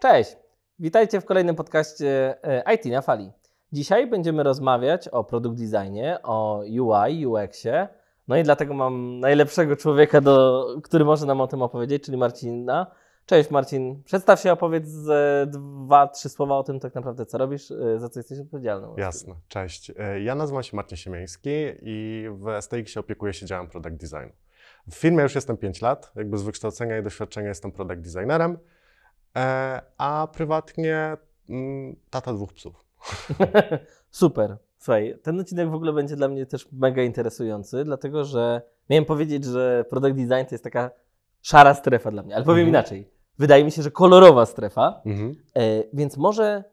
Cześć! Witajcie w kolejnym podcaście e, IT na fali. Dzisiaj będziemy rozmawiać o produkt designie, o UI, UX-ie. No i dlatego mam najlepszego człowieka, do, który może nam o tym opowiedzieć, czyli Marcina. Cześć Marcin, przedstaw się, opowiedz dwa, trzy słowa o tym tak naprawdę, co robisz, e, za co jesteś odpowiedzialny. Jasne, cześć. E, ja nazywam się Marcin Siemieński i w STX opiekuję się działem product designu. W firmie już jestem 5 lat, jakby z wykształcenia i doświadczenia jestem product designerem. E, a prywatnie mm, tata dwóch psów. Super. Słuchaj, ten odcinek w ogóle będzie dla mnie też mega interesujący, dlatego że miałem powiedzieć, że product design to jest taka szara strefa dla mnie, ale powiem mhm. inaczej. Wydaje mi się, że kolorowa strefa, mhm. e, więc może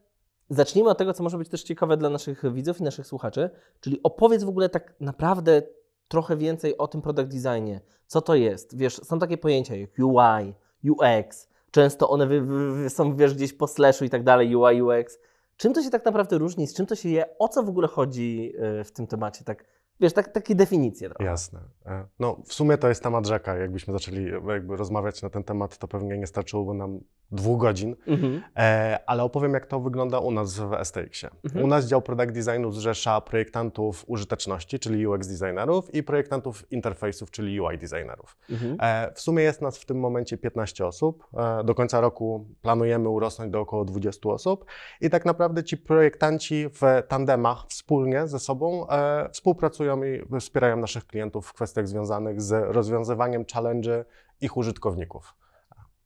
zacznijmy od tego, co może być też ciekawe dla naszych widzów i naszych słuchaczy, czyli opowiedz w ogóle tak naprawdę trochę więcej o tym product designie. Co to jest? Wiesz, są takie pojęcia jak UI, UX, Często one wy, wy, są, wiesz, gdzieś po slashu i tak dalej, UI, UX. Czym to się tak naprawdę różni? Z czym to się je? O co w ogóle chodzi y, w tym temacie? Tak Wiesz, tak, takie definicje. Trochę. Jasne. E, no, w sumie to jest temat rzeka. Jakbyśmy zaczęli e, jakby rozmawiać na ten temat, to pewnie nie starczyłoby nam dwóch godzin, mhm. e, ale opowiem, jak to wygląda u nas w STX-ie. Mhm. U nas dział product designu zrzesza projektantów użyteczności, czyli UX designerów i projektantów interfejsów, czyli UI designerów. Mhm. E, w sumie jest nas w tym momencie 15 osób. E, do końca roku planujemy urosnąć do około 20 osób i tak naprawdę ci projektanci w tandemach wspólnie ze sobą e, współpracują pracują i wspierają naszych klientów w kwestiach związanych z rozwiązywaniem challenge ich użytkowników.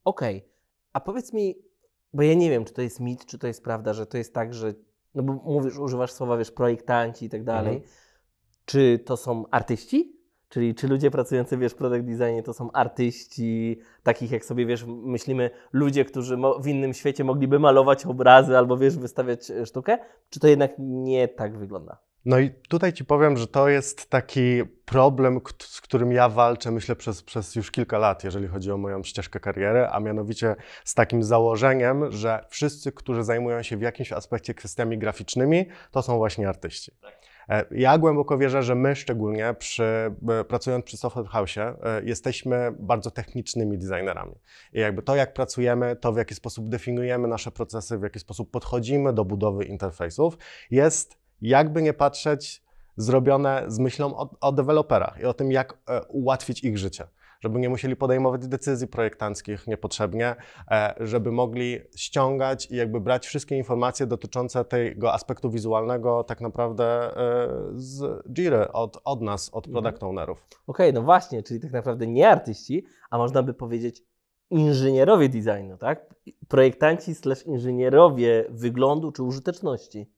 Okej, okay. a powiedz mi, bo ja nie wiem, czy to jest mit, czy to jest prawda, że to jest tak, że no bo mówisz, używasz słowa, wiesz, projektanci i tak mhm. dalej. Czy to są artyści? Czyli czy ludzie pracujący, wiesz, w product designie to są artyści, takich jak sobie, wiesz, myślimy, ludzie, którzy w innym świecie mogliby malować obrazy albo, wiesz, wystawiać e, sztukę? Czy to jednak nie tak wygląda? No i tutaj ci powiem, że to jest taki problem, z którym ja walczę, myślę, przez, przez już kilka lat, jeżeli chodzi o moją ścieżkę kariery, a mianowicie z takim założeniem, że wszyscy, którzy zajmują się w jakimś aspekcie kwestiami graficznymi, to są właśnie artyści. Tak. E, ja głęboko wierzę, że my szczególnie przy, e, pracując przy Software House e, jesteśmy bardzo technicznymi designerami. I jakby to, jak pracujemy, to w jaki sposób definiujemy nasze procesy, w jaki sposób podchodzimy do budowy interfejsów, jest jakby nie patrzeć, zrobione z myślą o, o deweloperach i o tym, jak e, ułatwić ich życie. Żeby nie musieli podejmować decyzji projektanckich niepotrzebnie, e, żeby mogli ściągać i jakby brać wszystkie informacje dotyczące tego aspektu wizualnego tak naprawdę e, z Jiry, od, od nas, od mhm. product ownerów. Okej, okay, no właśnie, czyli tak naprawdę nie artyści, a można by powiedzieć inżynierowie designu, tak? Projektanci slash inżynierowie wyglądu czy użyteczności.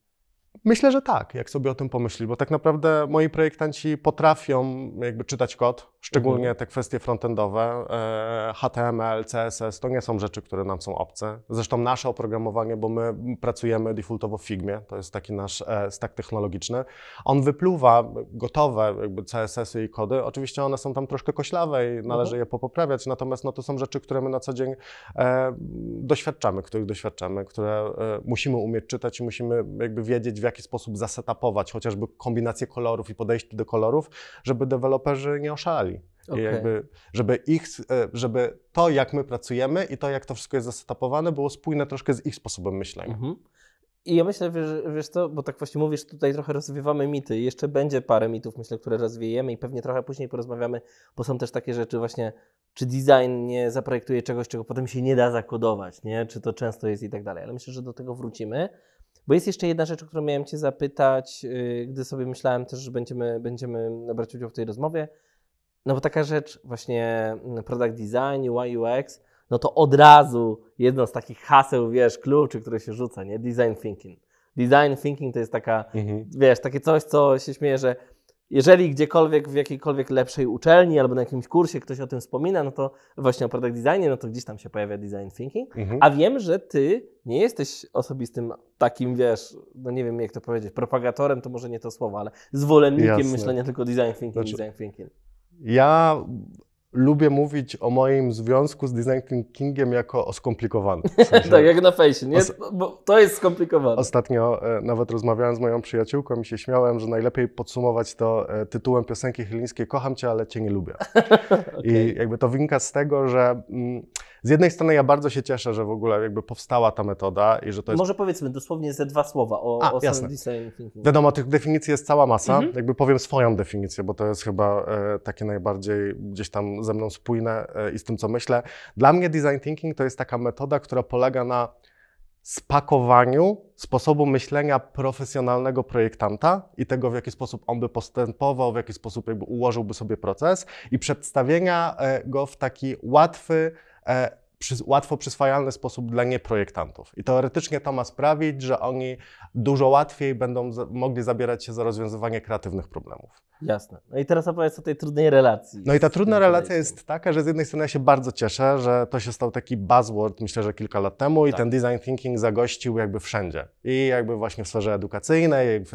Myślę, że tak, jak sobie o tym pomyślisz, bo tak naprawdę moi projektanci potrafią jakby czytać kod, Szczególnie mhm. te kwestie frontendowe, e, HTML, CSS, to nie są rzeczy, które nam są obce. Zresztą nasze oprogramowanie, bo my pracujemy defaultowo w Figmie, to jest taki nasz e, stack technologiczny. On wypluwa gotowe jakby CSS-y i kody. Oczywiście one są tam troszkę koślawe i należy mhm. je popoprawiać, natomiast no, to są rzeczy, które my na co dzień e, doświadczamy, których doświadczamy, które musimy umieć czytać i musimy jakby wiedzieć, w jaki sposób zasetapować chociażby kombinację kolorów i podejść do kolorów, żeby deweloperzy nie oszalali Okay. Jakby, żeby, ich, e, żeby to, jak my pracujemy i to, jak to wszystko jest zasetapowane, było spójne troszkę z ich sposobem myślenia. Mhm. I ja myślę, wiesz, wiesz to, bo tak właśnie mówisz, tutaj trochę rozwiewamy mity. Jeszcze będzie parę mitów, myślę, które rozwijemy i pewnie trochę później porozmawiamy, bo są też takie rzeczy właśnie, czy design nie zaprojektuje czegoś, czego potem się nie da zakodować, nie? Czy to często jest i tak dalej. Ale myślę, że do tego wrócimy. Bo jest jeszcze jedna rzecz, o którą miałem Cię zapytać, y, gdy sobie myślałem też, że będziemy, będziemy brać udział w tej rozmowie, no bo taka rzecz właśnie mm, product design, UX, no to od razu jedno z takich haseł, wiesz, kluczy, które się rzuca, nie? Design thinking. Design thinking to jest taka, mhm. wiesz, takie coś, co się śmieje, że jeżeli gdziekolwiek w jakiejkolwiek lepszej uczelni albo na jakimś kursie ktoś o tym wspomina, no to właśnie o product designie, no to gdzieś tam się pojawia design thinking. Mhm. A wiem, że ty nie jesteś osobistym takim, wiesz, no nie wiem jak to powiedzieć, propagatorem to może nie to słowo, ale zwolennikiem Jasne. myślenia tylko design thinking, znaczy, design thinking. ja, lubię mówić o moim związku z design thinkingiem jako o skomplikowanym. W sensie tak, jak na fejsie, nie? Bo to jest skomplikowane. Ostatnio e, nawet rozmawiałem z moją przyjaciółką i się śmiałem, że najlepiej podsumować to e, tytułem piosenki chylińskiej Kocham Cię, ale Cię nie lubię. okay. I jakby to wynika z tego, że mm, z jednej strony ja bardzo się cieszę, że w ogóle jakby powstała ta metoda i że to jest... Może powiedzmy dosłownie ze dwa słowa o, A, o jasne. design thinking. Wiadomo, tych definicji jest cała masa. Mhm. Jakby powiem swoją definicję, bo to jest chyba e, takie najbardziej gdzieś tam ze mną spójne e, i z tym, co myślę. Dla mnie design thinking to jest taka metoda, która polega na spakowaniu sposobu myślenia profesjonalnego projektanta i tego, w jaki sposób on by postępował, w jaki sposób jakby ułożyłby sobie proces i przedstawienia e, go w taki łatwy, e, łatwo przyswajalny sposób dla nieprojektantów. I teoretycznie to ma sprawić, że oni dużo łatwiej będą mogli zabierać się za rozwiązywanie kreatywnych problemów. Jasne. No i teraz opowiedz o tej trudnej relacji. No i ta trudna relacja jest taka, że z jednej strony ja się bardzo cieszę, że to się stał taki buzzword, myślę, że kilka lat temu tak. i ten design thinking zagościł jakby wszędzie. I jakby właśnie w sferze edukacyjnej,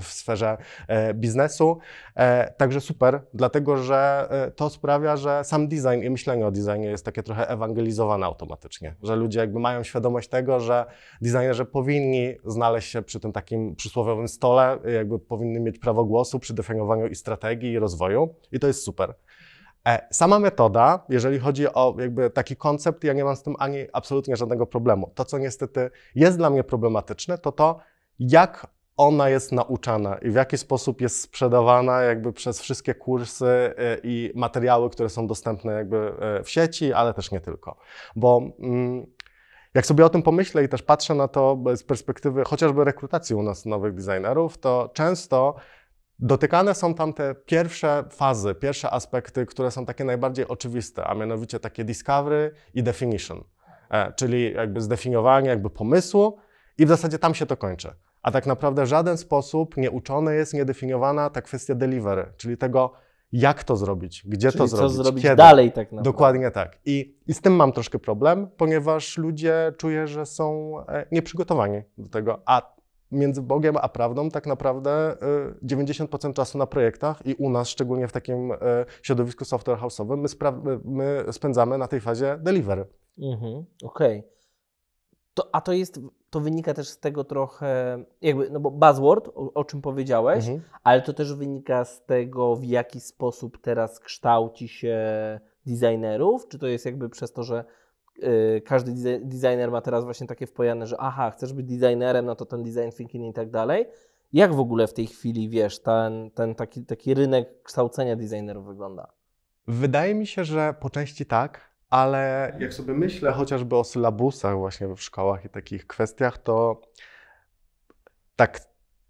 w sferze e, biznesu. E, także super, dlatego że e, to sprawia, że sam design i myślenie o designie jest takie trochę ewangelizowane automatycznie, że ludzie jakby mają świadomość tego, że designerzy powinni znaleźć się przy tym takim przysłowiowym stole, jakby powinny mieć prawo głosu przy definiowaniu i strategii, i rozwoju i to jest super. E, sama metoda, jeżeli chodzi o jakby taki koncept, ja nie mam z tym ani absolutnie żadnego problemu. To, co niestety jest dla mnie problematyczne, to to, jak ona jest nauczana i w jaki sposób jest sprzedawana jakby przez wszystkie kursy e, i materiały, które są dostępne jakby e, w sieci, ale też nie tylko. Bo mm, jak sobie o tym pomyślę i też patrzę na to z perspektywy chociażby rekrutacji u nas nowych designerów, to często Dotykane są tam te pierwsze fazy, pierwsze aspekty, które są takie najbardziej oczywiste, a mianowicie takie discovery i definition, e, czyli jakby zdefiniowanie jakby pomysłu i w zasadzie tam się to kończy a tak naprawdę w żaden sposób nieuczone jest, niedefiniowana ta kwestia delivery, czyli tego, jak to zrobić, gdzie czyli to zrobić, zrobić kiedy. dalej tak naprawdę. Dokładnie tak. I, I z tym mam troszkę problem, ponieważ ludzie czuję, że są e, nieprzygotowani do tego, a między Bogiem a prawdą tak naprawdę 90% e, czasu na projektach i u nas, szczególnie w takim e, środowisku software house'owym, my, spra- my spędzamy na tej fazie delivery. Mhm, okej. Okay. To, a to jest to wynika też z tego trochę, jakby, no bo buzzword, o, o czym powiedziałeś, mhm. ale to też wynika z tego, w jaki sposób teraz kształci się designerów, czy to jest jakby przez to, że y, każdy designer ma teraz właśnie takie wpojane, że aha, chcesz być designerem, no to ten design thinking i tak dalej. Jak w ogóle w tej chwili, wiesz, ten, ten taki, taki rynek kształcenia designerów wygląda? Wydaje mi się, że po części tak, ale jak sobie myślę chociażby o sylabusach właśnie w szkołach i takich kwestiach, to tak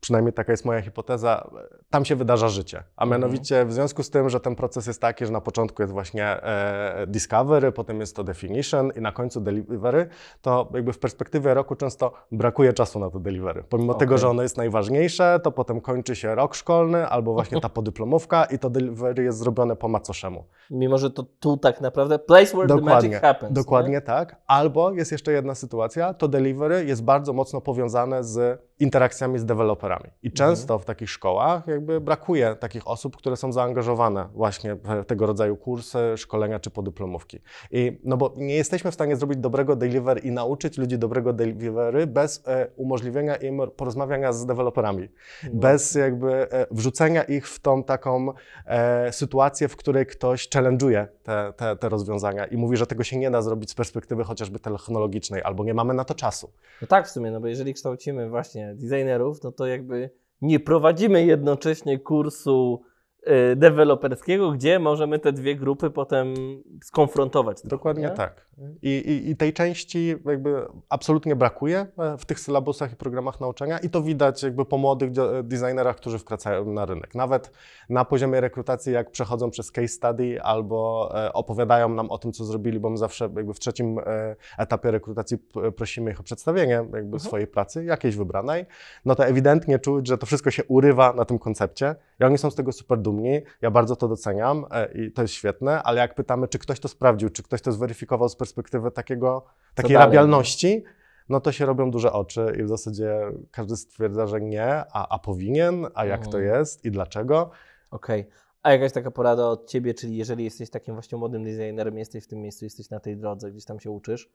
przynajmniej taka jest moja hipoteza, e, tam się wydarza życie. A mhm. mianowicie w związku z tym, że ten proces jest taki, że na początku jest właśnie e, discovery, potem jest to definition i na końcu delivery, to jakby w perspektywie roku często brakuje czasu na to delivery. Pomimo okay. tego, że ono jest najważniejsze, to potem kończy się rok szkolny albo właśnie ta podyplomówka i to delivery jest zrobione po macoszemu. Mimo, że to tu tak naprawdę place where dokładnie, the magic happens. Dokładnie nie? tak. Albo jest jeszcze jedna sytuacja, to delivery jest bardzo mocno powiązane z interakcjami z deweloperami. I mhm. często w takich szkołach jakby brakuje takich osób, które są zaangażowane właśnie w tego rodzaju kursy, szkolenia czy podyplomówki. I, no bo nie jesteśmy w stanie zrobić dobrego delivery i nauczyć ludzi dobrego delivery bez e, umożliwienia im porozmawiania z deweloperami, mhm. bez jakby e, wrzucenia ich w tą taką e, sytuację, w której ktoś challenge'uje te, te, te rozwiązania i mówi, że tego się nie da zrobić z perspektywy chociażby technologicznej albo nie mamy na to czasu. No tak w sumie, no bo jeżeli kształcimy właśnie designerów, no to jakby nie prowadzimy jednocześnie kursu Y, deweloperskiego, gdzie możemy te dwie grupy potem skonfrontować. Dokładnie trochę, tak. I, i, I, tej części jakby absolutnie brakuje e, w tych sylabusach i programach nauczania i to widać jakby po młodych designerach, którzy wkracają na rynek. Nawet na poziomie rekrutacji, jak przechodzą przez case study albo e, opowiadają nam o tym, co zrobili, bo my zawsze jakby w trzecim e, etapie rekrutacji prosimy ich o przedstawienie jakby mhm. swojej pracy, jakiejś wybranej, no to ewidentnie czuć, że to wszystko się urywa na tym koncepcie i oni są z tego super dumni ja bardzo to doceniam e, i to jest świetne, ale jak pytamy, czy ktoś to sprawdził, czy ktoś to zweryfikował z perspektywy takiego, takiej rabialności, no to się robią duże oczy i w zasadzie każdy stwierdza, że nie, a, a powinien, a jak mhm. to mm. jest i dlaczego. Okej. Okay. A jakaś taka porada od ciebie, czyli jeżeli jesteś takim właśnie młodym designerem, jesteś w tym miejscu, jesteś na tej drodze, gdzieś tam się uczysz,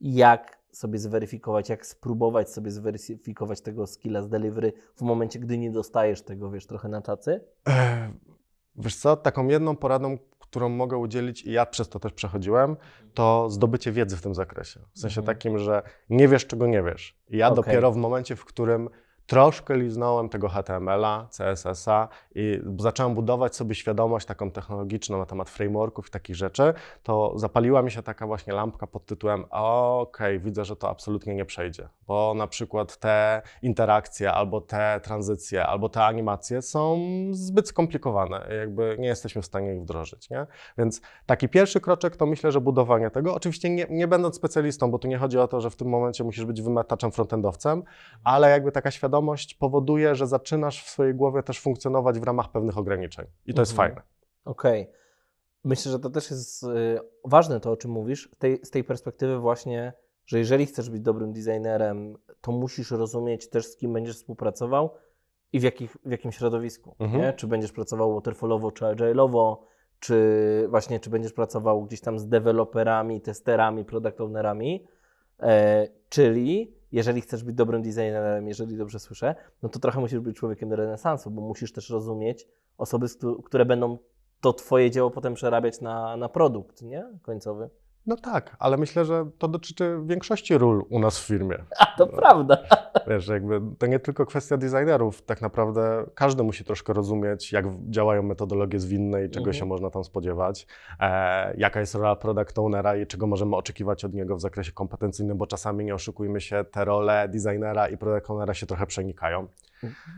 jak sobie zweryfikować, jak spróbować sobie zweryfikować tego skilla z delivery w momencie, gdy nie dostajesz tego, wiesz, trochę na czacy? E, wiesz co, taką jedną poradą, którą mogę udzielić i ja przez to też przechodziłem, to zdobycie wiedzy w tym zakresie. W sensie mhm. takim, że nie wiesz, czego nie wiesz. I ja okay. dopiero w momencie, w którym troszkę liznąłem tego HTML-a, CSS-a i zacząłem budować sobie świadomość taką technologiczną na temat frameworków i takich rzeczy, to zapaliła mi się taka właśnie lampka pod tytułem okej, okay, widzę, że to absolutnie nie przejdzie, bo na przykład te interakcje, albo te tranzycje, albo te animacje są zbyt skomplikowane, jakby nie jesteśmy w stanie ich wdrożyć, nie? Więc taki pierwszy kroczek to myślę, że budowanie tego, oczywiście nie, nie będąc specjalistą, bo tu nie chodzi o to, że w tym momencie musisz być wymataczem frontendowcem, ale jakby taka świadomość świadomość powoduje, że zaczynasz w swojej głowie też funkcjonować w ramach pewnych ograniczeń. I to mhm. jest fajne. Okej. Okay. Myślę, że to też jest y, ważne to, o czym mówisz, tej, z tej perspektywy właśnie, że jeżeli chcesz być dobrym designerem, to musisz rozumieć też, z kim będziesz współpracował i w, jakich, w jakim środowisku. Mhm. Czy będziesz pracował waterfallowo, czy agile'owo, czy właśnie, czy będziesz pracował gdzieś tam z deweloperami, testerami, product ownerami. E, czyli jeżeli chcesz być dobrym designerem, jeżeli dobrze słyszę, no to trochę musisz być człowiekiem renesansu, bo musisz też rozumieć osoby, które będą to twoje dzieło potem przerabiać na, na produkt, nie? Końcowy. No tak, ale myślę, że to dotyczy większości ról u nas w firmie. A to no, prawda. Wiesz, jakby to nie tylko kwestia designerów. Tak naprawdę każdy musi troszkę rozumieć, jak działają metodologie zwinne i czego mhm. się można tam spodziewać, e, jaka jest rola product ownera i czego możemy oczekiwać od niego w zakresie kompetencyjnym, bo czasami nie oszukujmy się, te role designera i product ownera się trochę przenikają.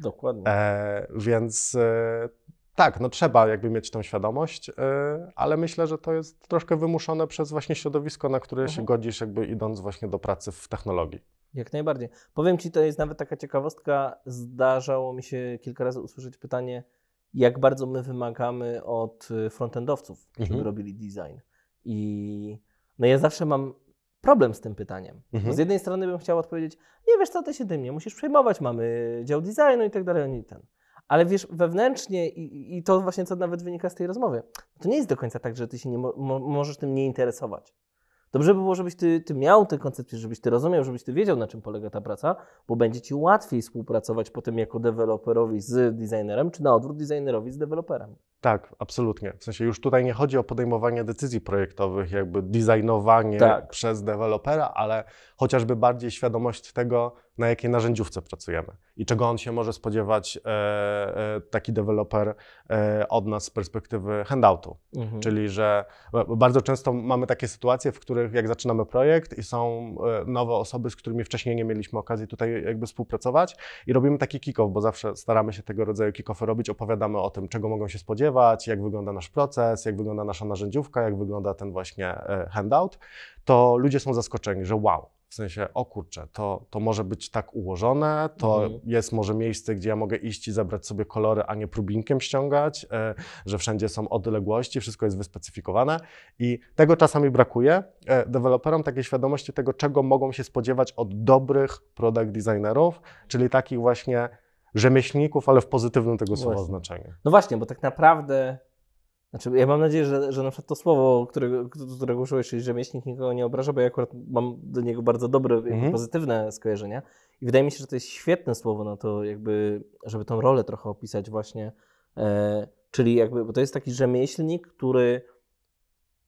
Dokładnie. E, więc. E, tak, no trzeba jakby mieć tą świadomość, y, ale myślę, że to jest troszkę wymuszone przez właśnie środowisko, na które się mhm. godzisz, jakby idąc właśnie do pracy w technologii. Jak najbardziej. Powiem Ci, to jest nawet taka ciekawostka. Zdarzało mi się kilka razy usłyszeć pytanie, jak bardzo my wymagamy od y, frontendowców, żeby mhm. robili design. I no ja zawsze mam problem z tym pytaniem. Mhm. Z jednej strony bym chciał odpowiedzieć, nie wiesz co, ty się tym nie musisz przejmować, mamy dział designu i tak dalej, oni ten. Ale wiesz, wewnętrznie i, i, to właśnie, co nawet wynika z tej rozmowy, to nie jest do końca tak, że ty się nie mo możesz tym nie interesować. Dobrze by było, żebyś ty, ty miał te koncepcje, żebyś ty rozumiał, żebyś ty wiedział, na czym polega ta praca, bo będzie ci łatwiej współpracować potem jako deweloperowi z designerem, czy na odwrót designerowi z deweloperem. Tak, absolutnie. W sensie już tutaj nie chodzi o podejmowanie decyzji projektowych, jakby designowanie tak. przez dewelopera, ale chociażby bardziej świadomość tego, na jakiej narzędziówce pracujemy i czego on się może spodziewać e, e, taki deweloper e, od nas z perspektywy handoutu. Mhm. Czyli, że bardzo często mamy takie sytuacje, w których jak zaczynamy projekt i są e, nowe osoby, z którymi wcześniej nie mieliśmy okazji tutaj jakby współpracować i robimy taki kick-off, bo zawsze staramy się tego rodzaju kick-offy robić, opowiadamy o tym, czego mogą się spodziewać, nagrywać, jak wygląda nasz proces, jak wygląda nasza narzędziówka, jak wygląda ten właśnie e, handout, to ludzie są zaskoczeni, że wow, w sensie, o kurczę, to, to może być tak ułożone, to mhm. jest może miejsce, gdzie ja mogę iść i zabrać sobie kolory, a nie próbinkiem ściągać, e, że wszędzie są odległości, wszystko jest wyspecyfikowane i tego czasami brakuje. E, deweloperom takiej świadomości tego, czego mogą się spodziewać od dobrych product designerów, czyli takich właśnie rzemieślników, ale w pozytywnym tego słowa właśnie. znaczeniu. No właśnie, bo tak naprawdę, znaczy ja mam nadzieję, że, że na przykład to słowo, którego, którego użyłeś, czyli rzemieślnik, nikogo nie obraża, bo ja akurat mam do niego bardzo dobre, mhm. pozytywne skojarzenia. I wydaje mi się, że to jest świetne słowo na to, jakby, żeby tą rolę trochę opisać właśnie. E, czyli jakby, bo to jest taki rzemieślnik, który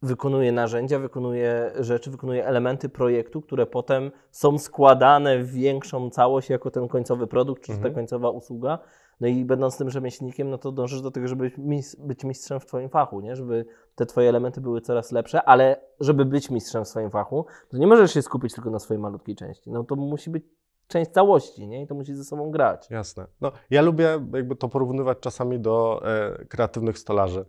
wykonuje narzędzia, wykonuje rzeczy, wykonuje elementy projektu, które potem są składane w większą całość jako ten końcowy produkt, czy mhm. ta końcowa usługa. No i będąc tym rzemieślnikiem, no to dążysz do tego, żeby być mistrzem w Twoim fachu, nie? Żeby te Twoje elementy były coraz lepsze, ale żeby być mistrzem w swoim fachu, to nie możesz się skupić tylko na swojej malutkiej części. No to musi być część całości, nie? I to musi ze sobą grać. Jasne. No, ja lubię jakby to porównywać czasami do e, kreatywnych stolarzy,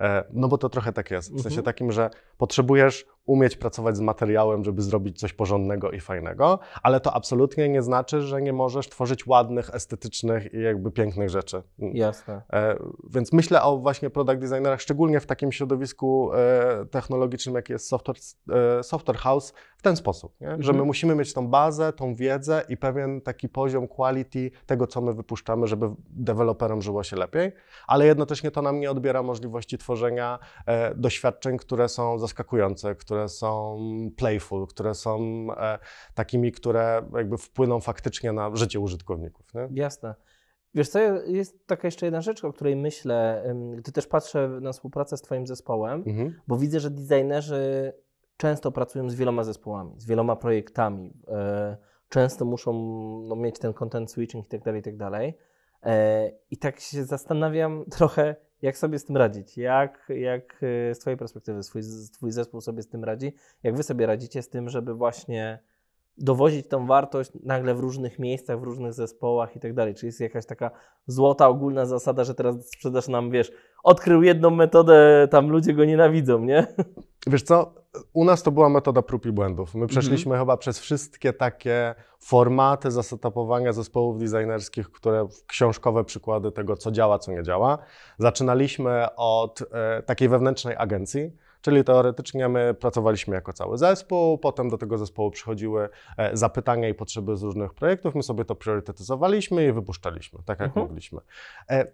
e, no bo to trochę tak jest. W sensie mhm. takim, że potrzebujesz umieć pracować z materiałem, żeby zrobić coś porządnego i fajnego, ale to absolutnie nie znaczy, że nie możesz tworzyć ładnych, estetycznych i jakby pięknych rzeczy. Mm. Jasne. E, więc myślę o właśnie product designerach, szczególnie w takim środowisku e, technologicznym, jak jest software, e, software house, w ten sposób, że my mhm. musimy mieć tą bazę, tą wiedzę i pewien taki poziom quality tego, co my wypuszczamy, żeby deweloperom żyło się lepiej, ale jednocześnie to nam nie odbiera możliwości tworzenia e, doświadczeń, które są zaskakujące, które które są playful, które są e, takimi, które jakby wpłyną faktycznie na życie użytkowników. Nie? Jasne. Wiesz co, jest taka jeszcze jedna rzecz, o której myślę, gdy też patrzę na współpracę z Twoim zespołem, mhm. bo widzę, że designerzy często pracują z wieloma zespołami, z wieloma projektami, e, często muszą no, mieć ten content switching i tak dalej, i tak dalej. E, I tak się zastanawiam trochę, jak sobie z tym radzić? Jak, jak e, z Twojej perspektywy swój, Twój zespół sobie z tym radzi? Jak Wy sobie radzicie z tym, żeby właśnie dowozić tą wartość nagle w różnych miejscach, w różnych zespołach i tak dalej? Czy jest jakaś taka złota, ogólna zasada, że teraz sprzedaż nam, wiesz, odkrył jedną metodę, tam ludzie go nienawidzą, nie? wiesz co, u nas to była metoda prób i błędów. My mhm. przeszliśmy chyba przez wszystkie takie formaty zasetapowania zespołów designerskich, które książkowe przykłady tego, co działa, co nie działa. Zaczynaliśmy od e, takiej wewnętrznej agencji, Czyli teoretycznie my pracowaliśmy jako cały zespół, potem do tego zespołu przychodziły e, zapytania i potrzeby z różnych projektów, my sobie to priorytetyzowaliśmy i wypuszczaliśmy, tak jak mhm. mogliśmy. E,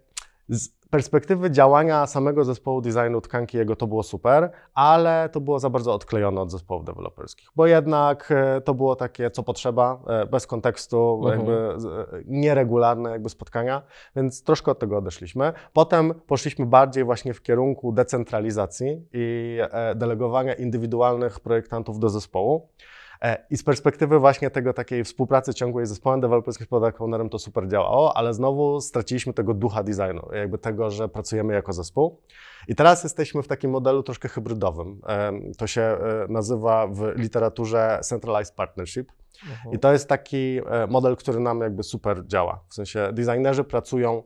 z perspektywy działania samego zespołu designu tkanki jego to było super, ale to było za bardzo odklejone od zespołów deweloperskich, bo jednak e, to było takie, co potrzeba, e, bez kontekstu, mhm. jakby e, nieregularne jakby spotkania, więc troszkę od tego odeszliśmy. Potem poszliśmy bardziej właśnie w kierunku decentralizacji i delegowania indywidualnych projektantów do zespołu. E, I z perspektywy właśnie tego takiej współpracy ciągłej z zespołem deweloperskim Product Ownerem to super działało, ale znowu straciliśmy tego ducha designu, jakby tego, że pracujemy jako zespół. I teraz jesteśmy w takim modelu troszkę hybrydowym. E, to się e, nazywa w literaturze Centralized Partnership. Mhm. I to jest taki model, który nam jakby super działa. W sensie designerzy pracują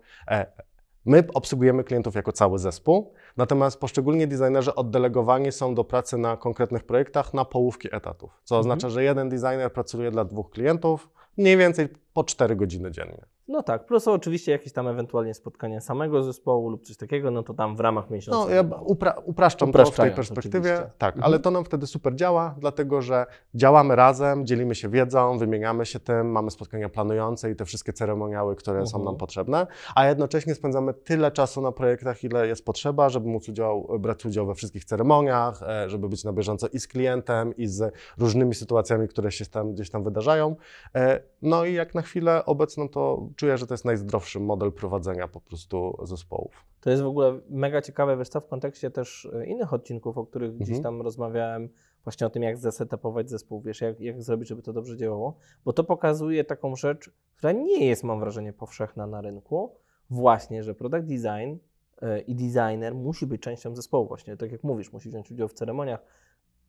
My obsługujemy klientów jako cały zespół, Natomiast poszczególni designerzy oddelegowani są do pracy na konkretnych projektach na połówki etatów, co mhm. oznacza, że jeden designer pracuje dla dwóch klientów, mniej więcej po 4 godziny dziennie. No tak, plus oczywiście jakieś tam ewentualnie spotkania samego zespołu lub coś takiego, no to tam w ramach miesiąca. No ja upra upraszczam to w tej perspektywie, oczywiście. tak, mhm. ale to nam wtedy super działa, dlatego że działamy razem, dzielimy się wiedzą, wymieniamy się tym, mamy spotkania planujące i te wszystkie ceremoniały, które mhm. są nam potrzebne, a jednocześnie spędzamy tyle czasu na projektach, ile jest potrzeba, żeby móc udział, brać udział we wszystkich ceremoniach, e, żeby być na bieżąco i z klientem, i z różnymi sytuacjami, które się tam gdzieś tam wydarzają. E, no i jak na na chwilę obecną to czuję, że to jest najzdrowszy model prowadzenia po prostu zespołów. To jest w ogóle mega ciekawe, wiesz co, w kontekście też e, innych odcinków, o których mhm. gdzieś tam rozmawiałem, właśnie o tym, jak zasetapować zespół, wiesz, jak, jak zrobić, żeby to dobrze działało, bo to pokazuje taką rzecz, która nie jest, mam wrażenie, powszechna na rynku, właśnie, że product design e, i designer musi być częścią zespołu właśnie, tak jak mówisz, musi wziąć udział w ceremoniach,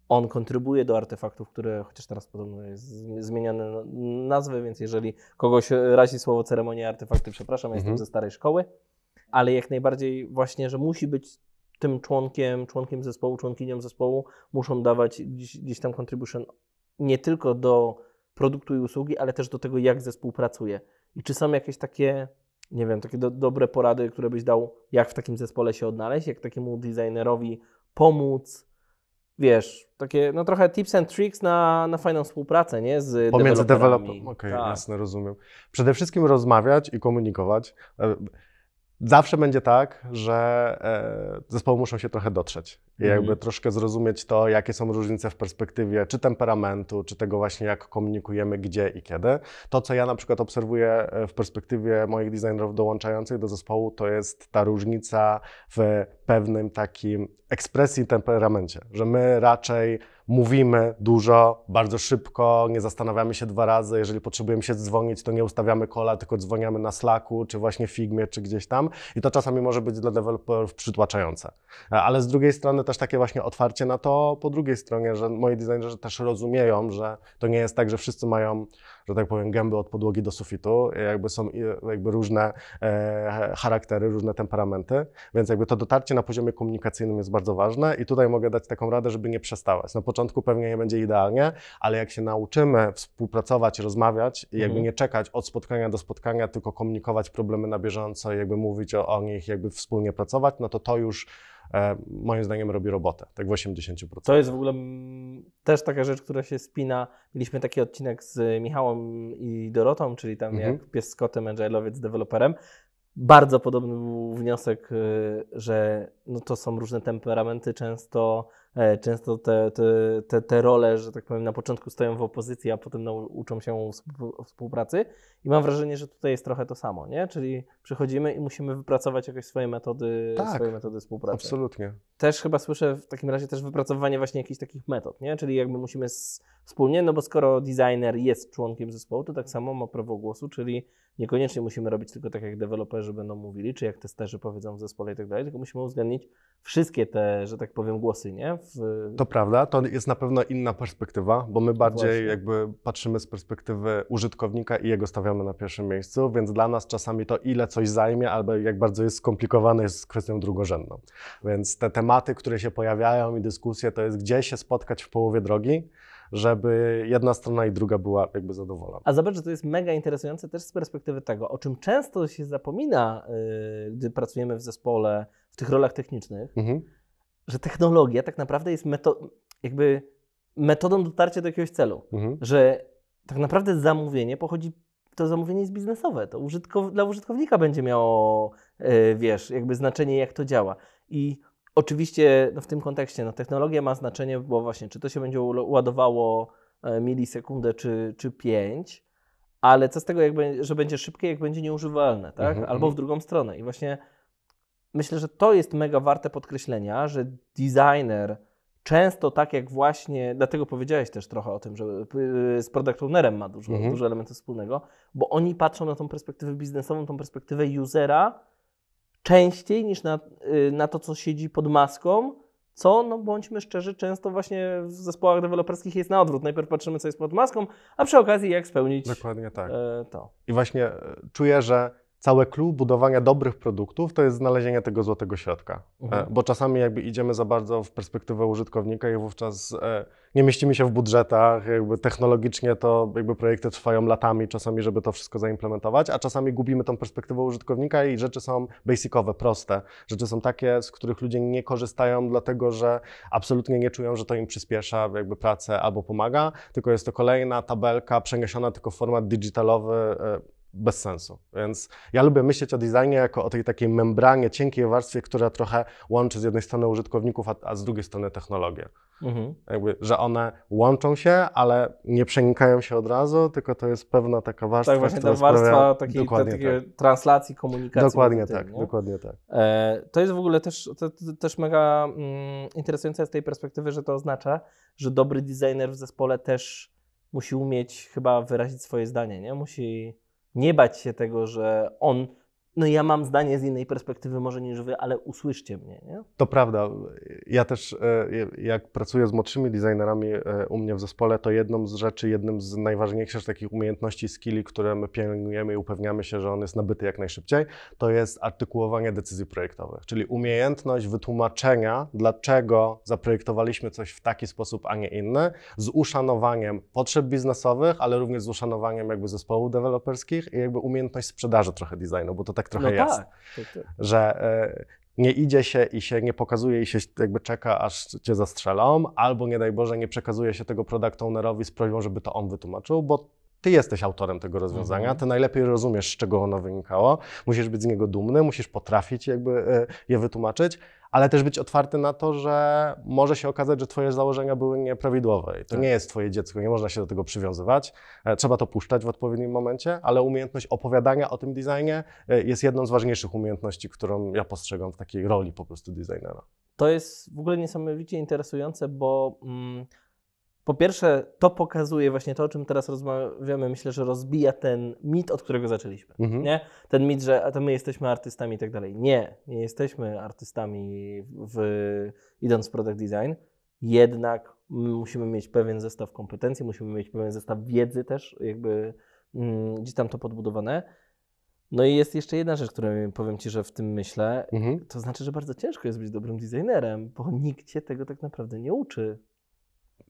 on kontrybuje do artefaktów, które chociaż teraz podobno jest zmieniane nazwy, więc jeżeli kogoś razi słowo ceremonia artefakty, przepraszam, mhm. jestem ze starej szkoły, ale jak najbardziej właśnie, że musi być tym członkiem, członkiem zespołu, członkinią zespołu, muszą dawać gdzieś, gdzieś tam contribution nie tylko do produktu i usługi, ale też do tego, jak zespół pracuje. I czy są jakieś takie, nie wiem, takie do, dobre porady, które byś dał, jak w takim zespole się odnaleźć, jak takiemu designerowi pomóc, wiesz, takie no trochę tips and tricks na, na fajną współpracę, nie? Z Pomiędzy deweloperami. Tak. Okej, okay, jasne, rozumiem. Przede wszystkim rozmawiać i komunikować. E, zawsze będzie tak, że e, zespoły muszą się trochę dotrzeć. I jakby mhm. troszkę zrozumieć to, jakie są różnice w perspektywie czy temperamentu, czy tego właśnie, jak komunikujemy, gdzie i kiedy. To, co ja na przykład obserwuję e, w perspektywie moich designerów dołączających do zespołu, to jest ta różnica w pewnym takim ekspresji temperamencie, że my raczej mówimy dużo, bardzo szybko, nie zastanawiamy się dwa razy. Jeżeli potrzebujemy się dzwonić, to nie ustawiamy kola, tylko dzwoniamy na Slacku, czy właśnie Figmie, czy gdzieś tam. I to czasami może być dla deweloperów przytłaczające. E, ale z drugiej strony też też takie właśnie otwarcie na to po drugiej stronie, że moi designerzy też rozumieją, że to nie jest tak, że wszyscy mają, że tak powiem, gęby od podłogi do sufitu, jakby są jakby różne e, charaktery, różne temperamenty, więc jakby to dotarcie na poziomie komunikacyjnym jest bardzo ważne i tutaj mogę dać taką radę, żeby nie przestawać. Na początku pewnie nie będzie idealnie, ale jak się nauczymy współpracować, rozmawiać i jakby mhm. nie czekać od spotkania do spotkania, tylko komunikować problemy na bieżąco i jakby mówić o, o nich, jakby wspólnie pracować, no to to już E, moim zdaniem robi robotę, tak w 80%. To jest w ogóle też taka rzecz, która się spina. Mieliśmy taki odcinek z Michałem i Dorotą, czyli tam mhm. jak pies z kotem, agile'owiec z deweloperem. Bardzo podobny był wniosek, y, że no to są różne temperamenty, często, e, często te, te, te, te role, że tak powiem, na początku stoją w opozycji, a potem no, uczą się współpracy. I mam wrażenie, że tutaj jest trochę to samo, nie? Czyli przychodzimy i musimy wypracować jakieś swoje metody, tak, swoje metody współpracy. Absolutnie. Też chyba słyszę w takim razie też wypracowanie właśnie jakichś takich metod, nie? Czyli jakby musimy z, wspólnie, no bo skoro designer jest członkiem zespołu, to tak samo ma prawo głosu, czyli niekoniecznie musimy robić tylko tak, jak deweloperzy będą mówili, czy jak testerzy powiedzą w zespole i tak dalej, tylko musimy uwzględnić uwzględnić wszystkie te, że tak powiem, głosy, nie? W... To prawda, to jest na pewno inna perspektywa, bo my bardziej Właśnie. jakby patrzymy z perspektywy użytkownika i jego stawiamy na pierwszym miejscu, więc dla nas czasami to ile coś zajmie, albo jak bardzo jest skomplikowane jest kwestią drugorzędną. Więc te tematy, które się pojawiają i dyskusje, to jest gdzie się spotkać w połowie drogi, żeby jedna strona i druga była jakby zadowolona. A zobacz, że to jest mega interesujące też z perspektywy tego, o czym często się zapomina, y, gdy pracujemy w zespole, w tych rolach technicznych, mhm. że technologia tak naprawdę jest meto jakby metodą dotarcia do jakiegoś celu. Mhm. Że tak naprawdę zamówienie pochodzi to zamówienie jest biznesowe, to użytkow dla użytkownika będzie miało, yy, wiesz, jakby znaczenie, jak to działa. I Oczywiście no w tym kontekście no, technologia ma znaczenie, bo właśnie czy to się będzie ładowało e, milisekundę czy, czy pięć, ale co z tego, jak że będzie szybkie, jak będzie nieużywalne, tak? Mhm, Albo mhm. w drugą stronę. I właśnie myślę, że to jest mega warte podkreślenia, że designer często tak jak właśnie, dlatego powiedziałeś też trochę o tym, że e, e, z product ownerem ma dużo, mhm. dużo elementów wspólnego, bo oni patrzą na tą perspektywę biznesową, tą perspektywę usera, częściej niż na, y, na to, co siedzi pod maską, co, no bądźmy szczerzy, często właśnie w zespołach deweloperskich jest na odwrót. Najpierw patrzymy, co jest pod maską, a przy okazji jak spełnić Dokładnie tak. E, to. I właśnie e, czuję, że całe clue budowania dobrych produktów to jest znalezienie tego złotego środka. E, mhm. Bo czasami jakby idziemy za bardzo w perspektywę użytkownika i wówczas e, nie mieścimy się w budżetach, jakby technologicznie to jakby projekty trwają latami czasami, żeby to wszystko zaimplementować, a czasami gubimy tą perspektywę użytkownika i rzeczy są basicowe, proste. Rzeczy są takie, z których ludzie nie korzystają dlatego, że absolutnie nie czują, że to im przyspiesza jakby pracę albo pomaga, tylko jest to kolejna tabelka przeniesiona tylko w format digitalowy, e, bez sensu. Więc ja lubię myśleć o designie jako o tej takiej membranie, cienkiej warstwie, która trochę łączy z jednej strony użytkowników, a, a z drugiej strony technologię. Mhm. Jakby, że one łączą się, ale nie przenikają się od razu, tylko to jest pewna taka warstwa. Tak, właśnie ta warstwa sprawia... takiej, ta, takiej tak. translacji komunikacji. Dokładnie tak, nie? dokładnie tak. E, to jest w ogóle też, to, to, też mega mm, interesujące z tej perspektywy, że to oznacza, że dobry designer w zespole też musi umieć chyba wyrazić swoje zdanie, nie? Musi nie bać się tego, że on no ja mam zdanie z innej perspektywy może niż wy, ale usłyszcie mnie, nie? To prawda. Ja też, e, jak pracuję z młodszymi designerami e, u mnie w zespole, to jedną z rzeczy, jednym z najważniejszych takich umiejętności, skilli, które my pielęgnujemy i upewniamy się, że on jest nabyty jak najszybciej, to jest artykułowanie decyzji projektowych, czyli umiejętność wytłumaczenia, dlaczego zaprojektowaliśmy coś w taki sposób, a nie inny, z uszanowaniem potrzeb biznesowych, ale również z uszanowaniem jakby zespołów deweloperskich i jakby umiejętność sprzedaży trochę designu, bo to tak tak trochę no jest. Tak. Że e, nie idzie się i się nie pokazuje i się jakby czeka, aż cię zastrzelą, albo nie daj Boże, nie przekazuje się tego product ownerowi z prośbą, żeby to on wytłumaczył, bo ty jesteś autorem tego rozwiązania, mhm. ty najlepiej rozumiesz, z czego ono wynikało, musisz być z niego dumny, musisz potrafić jakby e, je wytłumaczyć ale też być otwarty na to, że może się okazać, że Twoje założenia były nieprawidłowe. I to tak. nie jest Twoje dziecko, nie można się do tego przywiązywać. E, trzeba to puszczać w odpowiednim momencie, ale umiejętność opowiadania o tym designie e, jest jedną z ważniejszych umiejętności, którą ja postrzegam w takiej roli po prostu designera. To jest w ogóle niesamowicie interesujące, bo. Mm, po pierwsze, to pokazuje właśnie to, o czym teraz rozmawiamy. Myślę, że rozbija ten mit, od którego zaczęliśmy. Mhm. Nie? Ten mit, że a to my jesteśmy artystami i tak dalej. Nie, nie jesteśmy artystami w, idąc w product design. Jednak musimy mieć pewien zestaw kompetencji, musimy mieć pewien zestaw wiedzy też, jakby mm, gdzieś tam to podbudowane. No i jest jeszcze jedna rzecz, którą powiem Ci, że w tym myślę. Mhm. To znaczy, że bardzo ciężko jest być dobrym designerem, bo nikt Cię tego tak naprawdę nie uczy.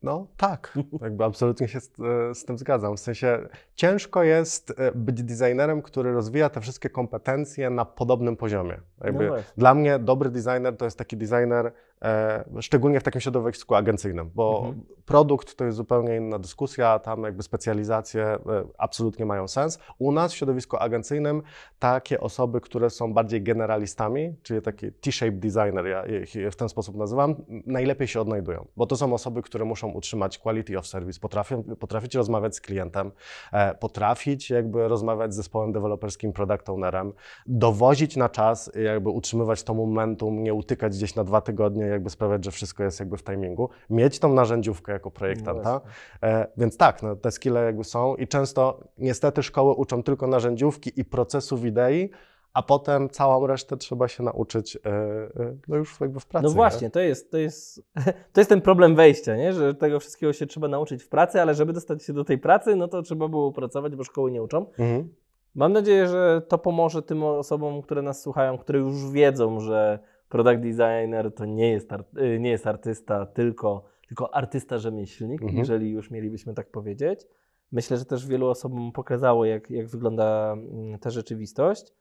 No tak, jakby absolutnie się z, e, z, tym zgadzam. W sensie ciężko jest e, być designerem, który rozwija te wszystkie kompetencje na podobnym poziomie. No dla mnie dobry designer to jest taki designer E, szczególnie w takim środowisku agencyjnym, bo mhm. produkt to jest zupełnie inna dyskusja, tam jakby specjalizacje e, absolutnie mają sens. U nas w środowisku agencyjnym takie osoby, które są bardziej generalistami, czyli taki T-shape designer, ja ich w ten sposób nazywam, najlepiej się odnajdują, bo to są osoby, które muszą utrzymać quality of service, potrafią, potrafić rozmawiać z klientem, e, potrafić jakby rozmawiać z zespołem deweloperskim, product ownerem, dowozić na czas, jakby utrzymywać to momentum, nie utykać gdzieś na dwa tygodnie, jakby sprawiać, że wszystko jest jakby w timingu, mieć tą narzędziówkę jako projektanta. No e, więc tak, no, te skille jakby są i często niestety szkoły uczą tylko narzędziówki i procesów idei, a potem całą resztę trzeba się nauczyć e, e, no już jakby w pracy. No właśnie, to jest, to, jest, to jest ten problem wejścia, nie? że tego wszystkiego się trzeba nauczyć w pracy, ale żeby dostać się do tej pracy, no to trzeba było pracować, bo szkoły nie uczą. Mhm. Mam nadzieję, że to pomoże tym osobom, które nas słuchają, które już wiedzą, że Product designer to nie jest, y, nie jest artysta, tylko, tylko artysta-rzemieślnik, mhm. jeżeli już mielibyśmy tak powiedzieć. Myślę, że też wielu osobom pokazało, jak, jak wygląda mm, ta rzeczywistość.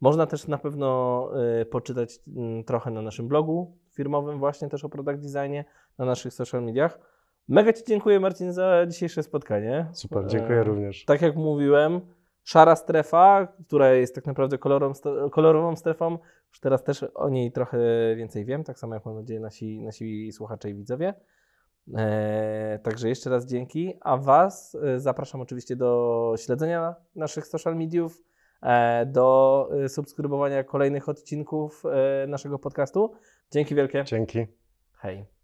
Można też na pewno y, poczytać mm, trochę na naszym blogu firmowym, właśnie też o product designie, na naszych social mediach. Mega Ci dziękuję, Marcin, za dzisiejsze spotkanie. Super, dziękuję e, również. Tak jak mówiłem, Szara strefa, która jest tak naprawdę kolorą, kolorową strefą, już teraz też o niej trochę więcej wiem, tak samo jak mam nadzieję nasi, nasi słuchacze i widzowie. Eee, także jeszcze raz dzięki, a Was e, zapraszam oczywiście do śledzenia naszych social mediów, e, do e, subskrybowania kolejnych odcinków e, naszego podcastu. Dzięki wielkie. Dzięki. Hej.